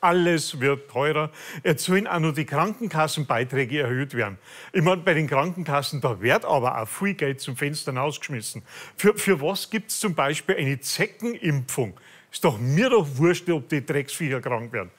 Alles wird teurer. Jetzt sollen auch noch die Krankenkassenbeiträge erhöht werden. Ich meine, bei den Krankenkassen, da wird aber auch viel Geld zum Fenster hinausgeschmissen. Für, für was gibt es zum Beispiel eine Zeckenimpfung? Ist doch mir doch wurscht, ob die Drecksviecher krank werden.